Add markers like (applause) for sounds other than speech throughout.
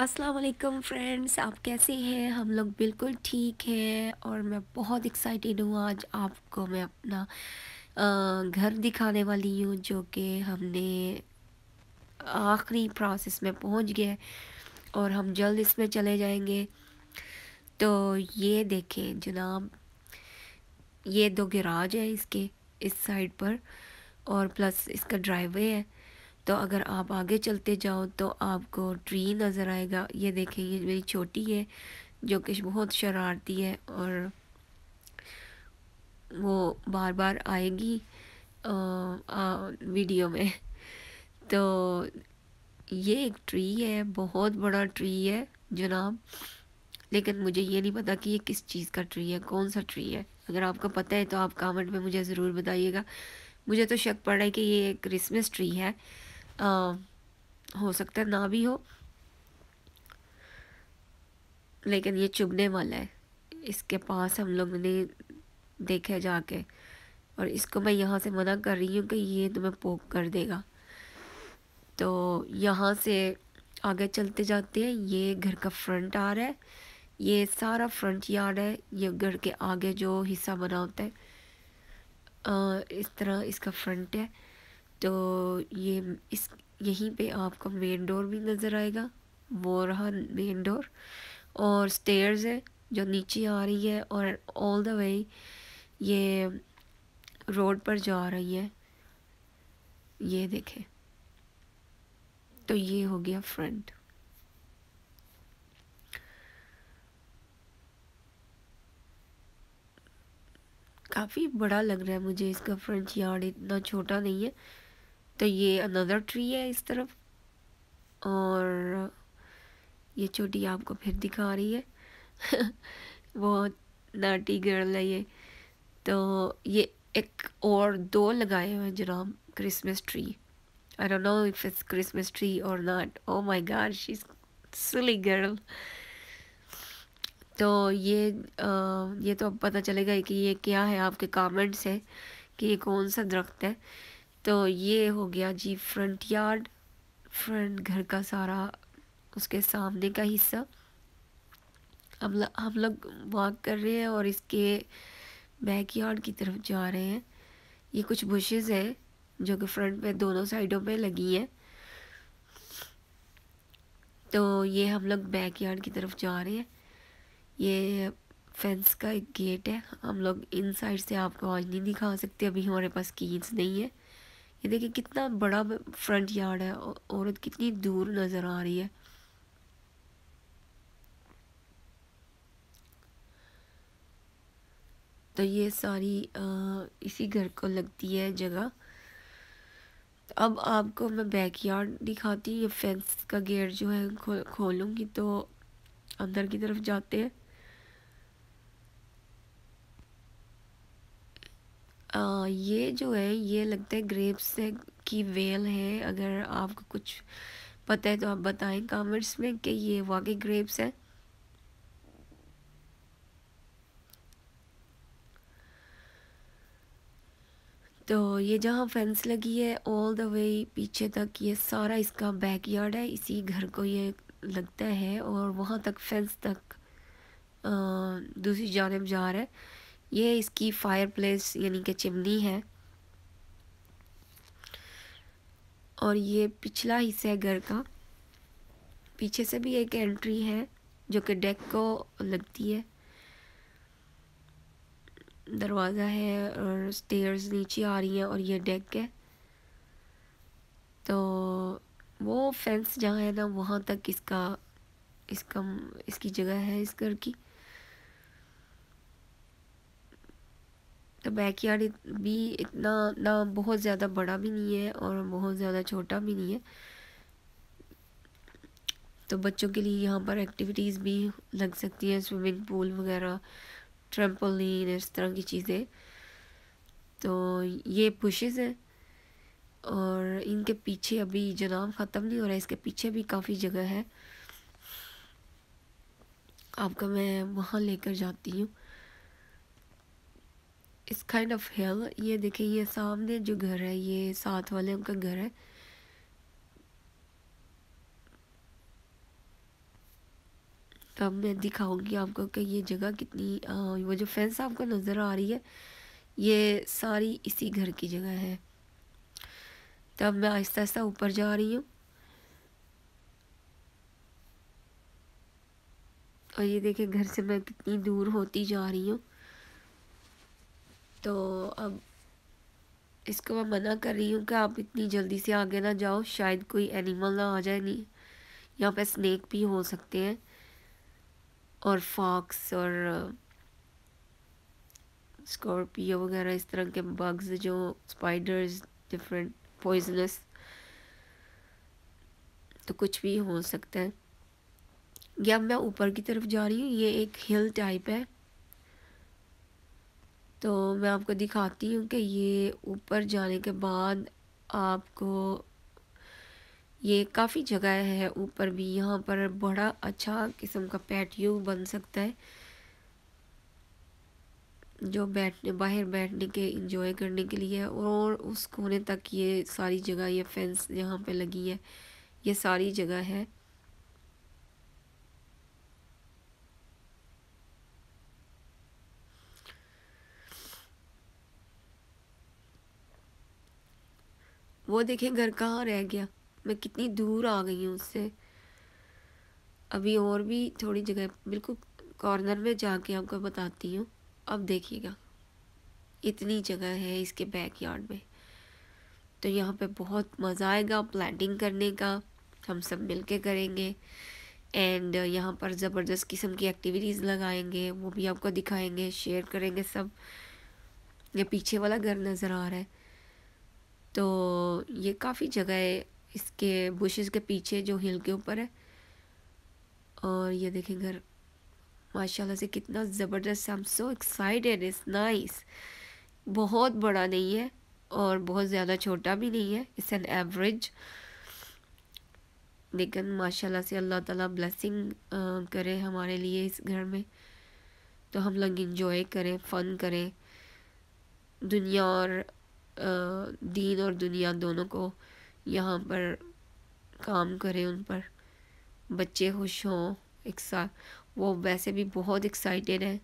असलकम फ्रेंड्स आप कैसे हैं हम लोग बिल्कुल ठीक हैं और मैं बहुत एक्साइटेड हूँ आज आपको मैं अपना घर दिखाने वाली हूँ जो कि हमने आखिरी प्रोसेस में पहुँच गए और हम जल्द इसमें चले जाएंगे तो ये देखें जनाब ये दो गराज है इसके इस साइड पर और प्लस इसका ड्राइवे है तो अगर आप आगे चलते जाओ तो आपको ट्री नज़र आएगा ये देखें ये मेरी छोटी है जो कि बहुत शरारती है और वो बार बार आएगी आ, आ, वीडियो में तो ये एक ट्री है बहुत बड़ा ट्री है जनाब लेकिन मुझे ये नहीं पता कि ये किस चीज़ का ट्री है कौन सा ट्री है अगर आपको पता है तो आप कमेंट में मुझे ज़रूर बताइएगा मुझे तो शक पड़ रहा है कि ये क्रिसमस ट्री है हो सकता है ना भी हो लेकिन ये चुभने वाला है इसके पास हम लोग ने देखा जाके और इसको मैं यहाँ से मना कर रही हूँ कि ये तुम्हें पोक कर देगा तो यहाँ से आगे चलते जाते हैं ये घर का फ्रंट आ रहा है ये सारा फ्रंट यार्ड है ये घर के आगे जो हिस्सा बना होता है आ, इस तरह इसका फ्रंट है तो ये इस यहीं पे आपका मेन डोर भी नज़र आएगा वो रहा मेन डोर और स्टेयर्स है जो नीचे आ रही है और ऑल द वे ये रोड पर जा रही है ये देखें तो ये हो गया फ्रंट काफ़ी बड़ा लग रहा है मुझे इसका फ्रंट यार्ड इतना छोटा नहीं है (laughs) Oh तो ये अनदर ट्री है इस तरफ और ये चोटी आपको फिर दिखा रही है बहुत नाटी गर्ल है ये तो ये एक और दो लगाए हुए हैं जनाब Christmas tree I don't know if it's Christmas tree और नाट ओ माई गार she's silly तो ये आ, ये तो अब पता चलेगा कि ये क्या है आपके कमेंट्स हैं कि ये कौन सा दरख्त है तो ये हो गया जी फ्रंट यार्ड फ्रंट घर का सारा उसके सामने का हिस्सा हम ल, हम लोग वॉक कर रहे हैं और इसके बैक यार्ड की तरफ जा रहे हैं ये कुछ बुशेज़ हैं जो कि फ्रंट पे दोनों साइडों पे लगी हैं तो ये हम लोग बैक यार्ड की तरफ जा रहे हैं ये फेंस का एक गेट है हम लोग इन साइड से आपको आज नहीं दिखा सकते अभी हमारे पास कीज नहीं है ये देखिए कितना बड़ा फ्रंट यार्ड है औरत कितनी दूर नज़र आ रही है तो ये सारी आ, इसी घर को लगती है जगह अब आपको मैं बैक यार्ड दिखाती हूँ ये फेंस का गेट जो है खो खोलूंगी तो अंदर की तरफ जाते हैं आ, ये जो है ये लगता है ग्रेप्स की वेल है अगर आपको कुछ पता है तो आप बताएं कमेंट्स में कि ये वाकई ग्रेप्स है तो ये जहाँ फेंस लगी है ऑल द वे पीछे तक ये सारा इसका बैक यार्ड है इसी घर को ये लगता है और वहाँ तक फेंस तक दूसरी जानब जा रहा है ये इसकी फायर प्लेस यानी कि चिमनी है और ये पिछला हिस्सा है घर का पीछे से भी एक एंट्री है जो कि डेक को लगती है दरवाज़ा है और स्टेयर्स नीचे आ रही हैं और ये डेक है तो वो फेंस जहाँ है ना वहाँ तक इसका इसका इसकी जगह है इस घर की तो बैक यार्ड भी इतना ना बहुत ज़्यादा बड़ा भी नहीं है और बहुत ज़्यादा छोटा भी नहीं है तो बच्चों के लिए यहाँ पर एक्टिविटीज़ भी लग सकती हैं स्विमिंग पूल वगैरह ट्रम्पोलिन इस तरह की चीज़ें तो ये पुशेज़ हैं और इनके पीछे अभी जनाब ख़त्म नहीं हो रहा है इसके पीछे भी काफ़ी जगह है आपका मैं वहाँ लेकर जाती हूँ इस काइंड ऑफ हिल ये देखिए ये सामने जो घर है ये साथ वाले उनका घर है अब मैं दिखाऊंगी आपको कि ये जगह कितनी आ, वो जो फेंस आपको नज़र आ रही है ये सारी इसी घर की जगह है तब तो मैं आहिस्ता आहिस्ता ऊपर जा रही हूँ और ये देखे घर से मैं कितनी दूर होती जा रही हूँ तो अब इसको मैं मना कर रही हूँ कि आप इतनी जल्दी से आगे ना जाओ शायद कोई एनिमल ना आ जाए नहीं यहाँ पे स्नैक भी हो सकते हैं और फॉक्स और स्कॉर्पियो uh, वगैरह इस तरह के बग्स जो स्पाइडर्स डिफरेंट पॉइजनस तो कुछ भी हो सकता है या मैं ऊपर की तरफ जा रही हूँ ये एक हिल टाइप है तो मैं आपको दिखाती हूँ कि ये ऊपर जाने के बाद आपको ये काफ़ी जगह है ऊपर भी यहाँ पर बड़ा अच्छा किस्म का पैटियो बन सकता है जो बैठने बाहर बैठने के इंजॉय करने के लिए और उस कोने तक ये सारी जगह ये फेंस यहाँ पे लगी है ये सारी जगह है वो देखें घर कहाँ रह गया मैं कितनी दूर आ गई हूँ उससे अभी और भी थोड़ी जगह बिल्कुल कॉर्नर में जाके आपको बताती हूँ अब देखिएगा इतनी जगह है इसके बैक यार्ड में तो यहाँ पे बहुत मज़ा आएगा प्लांटिंग करने का हम सब मिलके करेंगे एंड यहाँ पर ज़बरदस्त किस्म की एक्टिविटीज़ लगाएंगे वो भी आपको दिखाएंगे शेयर करेंगे सब ये पीछे वाला घर नज़र आ रहा है तो ये काफ़ी जगह है इसके बुशेस के पीछे जो हिल के ऊपर है और ये देखें घर माशाल्लाह से कितना ज़बरदस्त आई एम सो एक्साइटेड इस नाइस बहुत बड़ा नहीं है और बहुत ज़्यादा छोटा भी नहीं है इट्स एन एवरेज लेकिन माशाल्लाह से अल्लाह ताला ब्लेसिंग करे हमारे लिए इस घर में तो हम लोग इन्जॉय करें फ़न करें दुनिया और दीन और दुनिया दोनों को यहाँ पर काम करें उन पर बच्चे खुश हों एक्सा वो वैसे भी बहुत एक्साइटेड हैं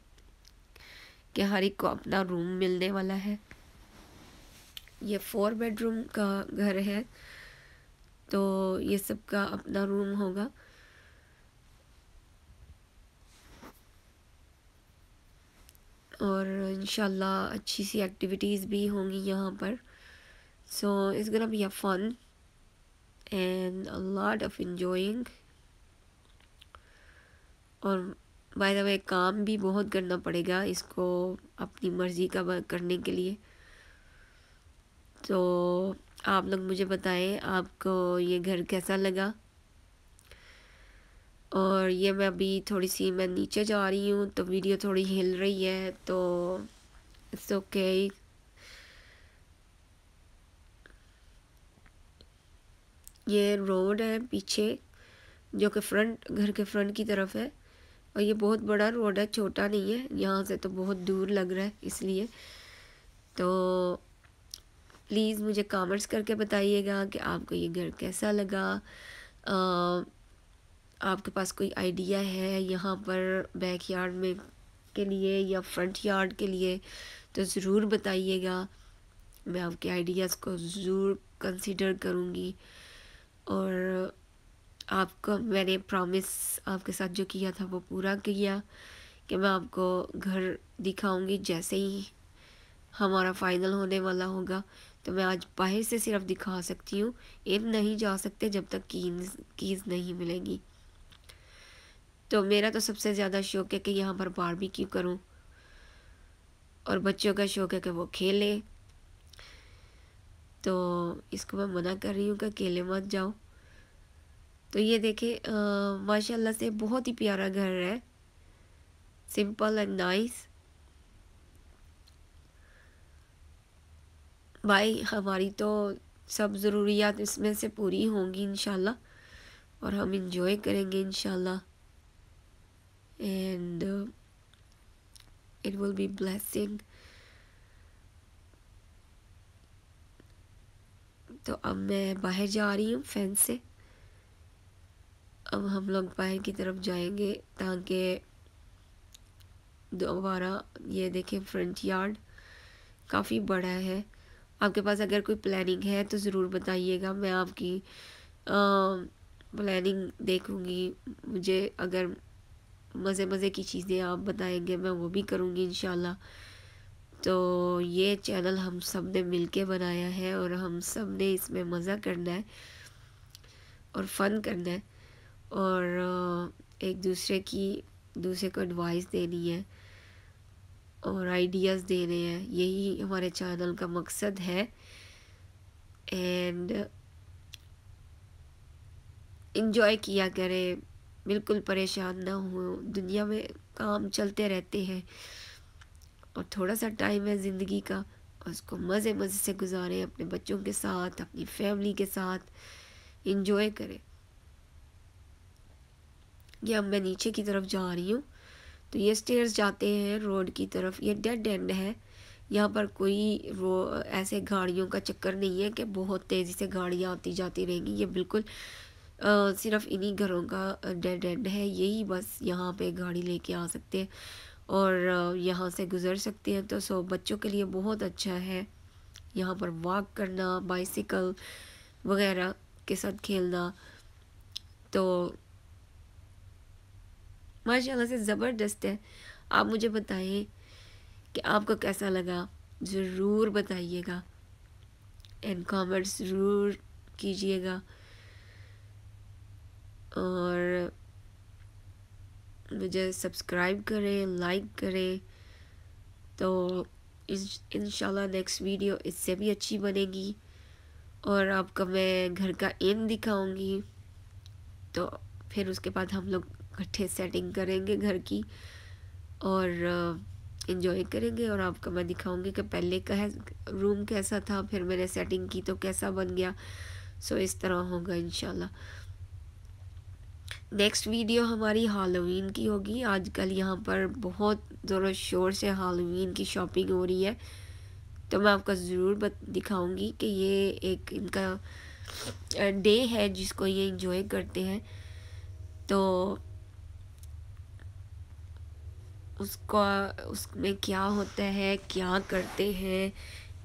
कि हर एक को अपना रूम मिलने वाला है ये फोर बेडरूम का घर है तो ये सबका अपना रूम होगा और इन अच्छी सी एक्टिविटीज़ भी होंगी यहाँ पर so is gonna be a fun and a lot of enjoying और बाय द वे काम भी बहुत करना पड़ेगा इसको अपनी मर्ज़ी का करने के लिए तो आप लोग मुझे बताएं आपको ये घर कैसा लगा और ये मैं अभी थोड़ी सी मैं नीचे जा रही हूँ तो वीडियो थोड़ी हिल रही है तो इट्स ओके ये रोड है पीछे जो कि फ्रंट घर के फ्रंट की तरफ है और ये बहुत बड़ा रोड है छोटा नहीं है यहाँ से तो बहुत दूर लग रहा है इसलिए तो प्लीज़ मुझे कमेंट्स करके बताइएगा कि आपको ये घर कैसा लगा आ, आपके पास कोई आइडिया है यहाँ पर बैक यार्ड में के लिए या फ्रंट यार्ड के लिए तो ज़रूर बताइएगा मैं आपके आइडियाज़ को ज़रूर कंसिडर करूँगी और आपका मैंने प्रॉमिस आपके साथ जो किया था वो पूरा किया कि मैं आपको घर दिखाऊंगी जैसे ही हमारा फ़ाइनल होने वाला होगा तो मैं आज बाहर से सिर्फ दिखा सकती हूँ इन नहीं जा सकते जब तक कीज कीज़ नहीं मिलेंगी तो मेरा तो सबसे ज़्यादा शौक़ है कि यहाँ पर बारबी क्यू करूँ और बच्चों का शौक़ है कि वो खेलें तो इसको मैं मना कर रही हूँ कि अकेले मत जाओ तो ये देखें माशाल्लाह से बहुत ही प्यारा घर है सिंपल एंड नाइस भाई हमारी तो सब ज़रूरियात इसमें से पूरी होंगी इन और हम इंजॉय करेंगे इनशाला and uh, it will be blessing तो अब मैं बाहर जा रही हूँ फैन से अब हम लोग बाहर की तरफ जाएंगे ताकि दोबारा ये देखें फ्रंट यार्ड काफ़ी बड़ा है आपके पास अगर कोई प्लानिंग है तो ज़रूर बताइएगा मैं आपकी आ, प्लानिंग देखूँगी मुझे अगर मज़े मज़े की चीज़ें आप बताएंगे मैं वो भी करूँगी इन तो ये चैनल हम सब ने मिल के बनाया है और हम सब ने इसमें मज़ा करना है और फ़न करना है और एक दूसरे की दूसरे को एडवाइस देनी है और आइडियाज़ देने हैं यही हमारे चैनल का मकसद है एंड इन्जॉय किया करें बिल्कुल परेशान ना हो दुनिया में काम चलते रहते हैं और थोड़ा सा टाइम है ज़िंदगी का उसको मज़े मज़े से गुजारें अपने बच्चों के साथ अपनी फैमिली के साथ इन्जॉय करें या मैं नीचे की तरफ जा रही हूँ तो ये स्टेयर्स जाते हैं रोड की तरफ ये डेड एंड है यहाँ पर कोई रो ऐसे गाड़ियों का चक्कर नहीं है कि बहुत तेज़ी से गाड़ियाँ आती जाती रहेंगी ये बिल्कुल सिर्फ इन्हीं घरों का डेड एंड है यही बस यहाँ पे गाड़ी लेके आ सकते हैं और यहाँ से गुज़र सकते हैं तो सो बच्चों के लिए बहुत अच्छा है यहाँ पर वॉक करना बाइसिकल वगैरह के साथ खेलना तो माशाल्लाह से ज़बरदस्त है आप मुझे बताएं कि आपको कैसा लगा ज़रूर बताइएगा एंड कमेंट्स ज़रूर कीजिएगा और मुझे सब्सक्राइब करें लाइक करें तो इन नेक्स्ट वीडियो इससे भी अच्छी बनेगी और आपका मैं घर का एम दिखाऊंगी तो फिर उसके बाद हम लोग इकट्ठे सेटिंग करेंगे घर की और इन्जॉय uh, करेंगे और आपका मैं दिखाऊंगी कि पहले का है रूम कैसा था फिर मैंने सेटिंग की तो कैसा बन गया सो इस तरह होगा इनशाला नेक्स्ट वीडियो हमारी हालोवीन की होगी आजकल यहाँ पर बहुत ज़ोरों शोर से हालोवीन की शॉपिंग हो रही है तो मैं आपको ज़रूर बत दिखाऊँगी कि ये एक इनका डे है जिसको ये इंजॉय करते हैं तो उसका उसमें क्या होता है क्या करते हैं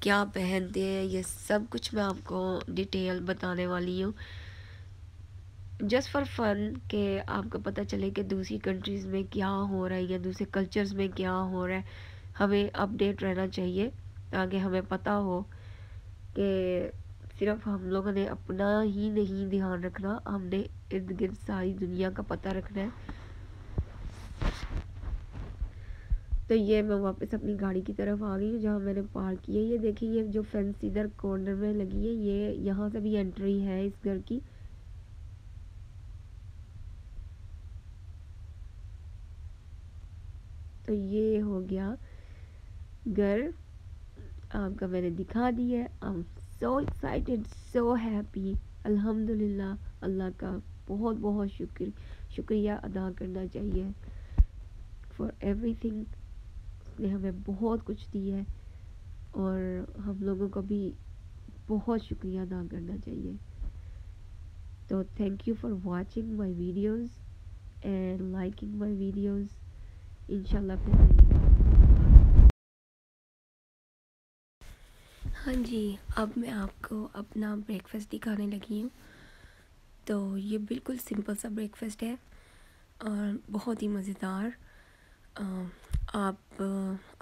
क्या पहनते हैं ये सब कुछ मैं आपको डिटेल बताने वाली हूँ जस्ट फॉर फन के आपको पता चले कि दूसरी कंट्रीज़ में क्या हो रहा है या दूसरे कल्चर्स में क्या हो रहा है हमें अपडेट रहना चाहिए ताकि हमें पता हो कि सिर्फ हम लोगों ने अपना ही नहीं ध्यान रखना हमने इर्द गिर्द सारी दुनिया का पता रखना है तो ये मैं वापस अपनी गाड़ी की तरफ आ गई जहाँ मैंने पार्क किया ये देखिए ये जो फेंस इधर कॉर्नर में लगी है ये यहाँ से भी एंट्री है इस घर की तो ये हो गया घर आपका मैंने दिखा दिया है I am so excited so happy अल्हम्दुलिल्लाह अल्लाह का बहुत बहुत शुक्र शुक्रिया अदा करना चाहिए फॉर एवरीथिंग उसने हमें बहुत कुछ दिया है और हम लोगों को भी बहुत शुक्रिया अदा करना चाहिए तो thank you for watching my videos and liking my videos इन हाँ जी अब मैं आपको अपना ब्रेकफास्ट दिखाने लगी हूँ तो ये बिल्कुल सिंपल सा ब्रेकफास्ट है और बहुत ही मज़ेदार आप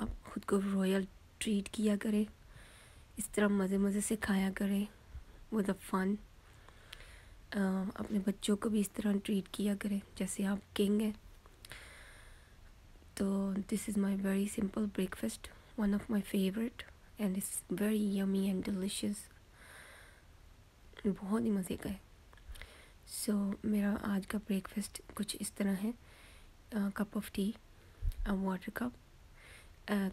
आप ख़ुद को रॉयल ट्रीट किया करें इस तरह मज़े मज़े से खाया करें वो द फन अपने बच्चों को भी इस तरह ट्रीट किया करें जैसे आप किंग हैं तो this is my very simple breakfast one of my favourite and it's very yummy and delicious बहुत ही मज़े का है सो so, मेरा आज का ब्रेकफास्ट कुछ इस तरह है cup of tea a water cup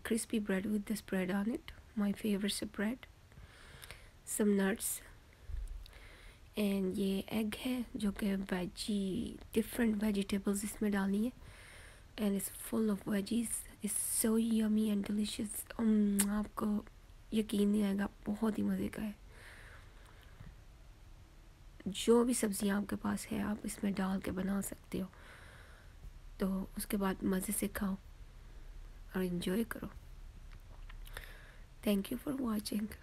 crispy bread with the spread on it my favourite spread some nuts and ये एग है जो कि वेजी डिफरेंट वेजिटेबल्स इसमें डाली है and it's full of veggies it's so yummy and delicious um, आपको यकीन नहीं आएगा बहुत ही मज़े का है जो भी सब्ज़ियाँ आपके पास है आप इसमें डाल के बना सकते हो तो उसके बाद मज़े से खाओ और इन्जॉय करो थैंक यू फॉर वॉचिंग